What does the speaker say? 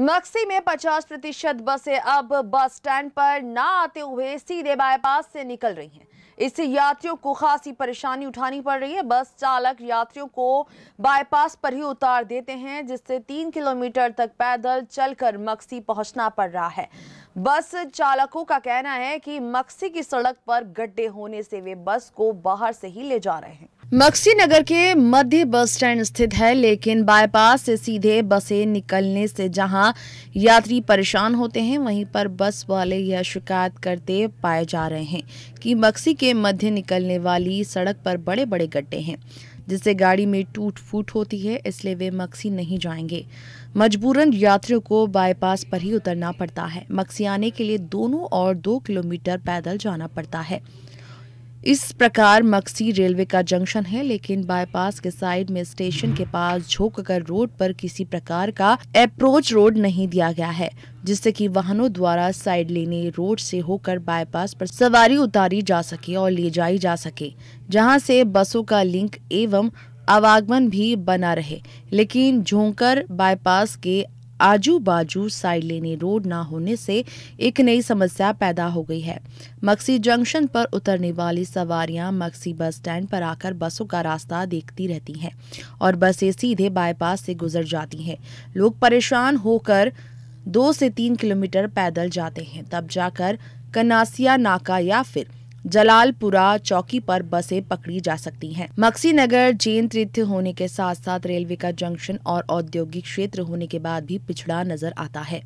मक्सी में 50 प्रतिशत बसें अब बस स्टैंड पर ना आते हुए सीधे बायपास से निकल रही हैं इससे यात्रियों को खासी परेशानी उठानी पड़ रही है बस चालक यात्रियों को बायपास पर ही उतार देते हैं जिससे तीन किलोमीटर तक पैदल चलकर मक्सी पहुंचना पड़ रहा है बस चालकों का कहना है कि मक्सी की सड़क पर गड्ढे होने से वे बस को बाहर से ही ले जा रहे हैं मक्सी नगर के मध्य बस स्टैंड स्थित है लेकिन बाईपास से सीधे बसें निकलने से जहां यात्री परेशान होते हैं वहीं पर बस वाले यह शिकायत करते पाए जा रहे हैं कि मक्सी के मध्य निकलने वाली सड़क पर बड़े बड़े गड्ढे हैं जिससे गाड़ी में टूट फूट होती है इसलिए वे मक्सी नहीं जाएंगे मजबूरन यात्रियों को बाईपास पर ही उतरना पड़ता है मक्सी आने के लिए दोनों और दो किलोमीटर पैदल जाना पड़ता है इस प्रकार मक्सी रेलवे का जंक्शन है लेकिन बाईपास के साइड में स्टेशन के पास झोंक कर रोड पर किसी प्रकार का अप्रोच रोड नहीं दिया गया है जिससे कि वाहनों द्वारा साइड लेने रोड से होकर बाईपास पर सवारी उतारी जा सके और ले जाई जा सके जहां से बसों का लिंक एवं आवागमन भी बना रहे लेकिन झोंकर बाईपास के आजू बाजू साइड लेने रोड ना होने से एक नई समस्या पैदा हो गई है मक्सी जंक्शन पर उतरने वाली सवारियां मक्सी बस स्टैंड पर आकर बसों का रास्ता देखती रहती हैं और बसें सीधे बाईपास से गुजर जाती हैं लोग परेशान होकर दो से तीन किलोमीटर पैदल जाते हैं तब जाकर कनासिया नाका या फिर जलालपुरा चौकी पर बसें पकड़ी जा सकती हैं। मक्सी नगर जैन तीर्थ होने के साथ साथ रेलवे का जंक्शन और औद्योगिक क्षेत्र होने के बाद भी पिछड़ा नजर आता है